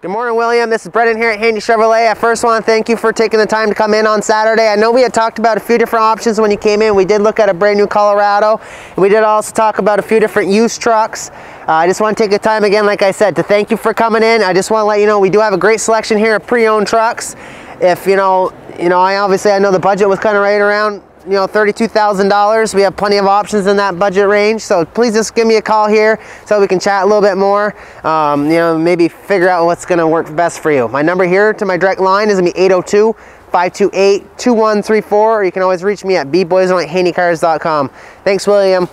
Good morning, William. This is Brendan here at Handy Chevrolet. I first want to thank you for taking the time to come in on Saturday. I know we had talked about a few different options when you came in. We did look at a brand new Colorado. we did also talk about a few different used trucks. Uh, I just want to take the time again, like I said, to thank you for coming in. I just want to let you know we do have a great selection here of pre-owned trucks. If, you know, you know, I obviously I know the budget was kind of right around you know, $32,000. We have plenty of options in that budget range. So please just give me a call here so we can chat a little bit more. Um, you know, maybe figure out what's gonna work best for you. My number here to my direct line is gonna be 802 528 2134, or you can always reach me at bboys.haneycars.com. Thanks, William.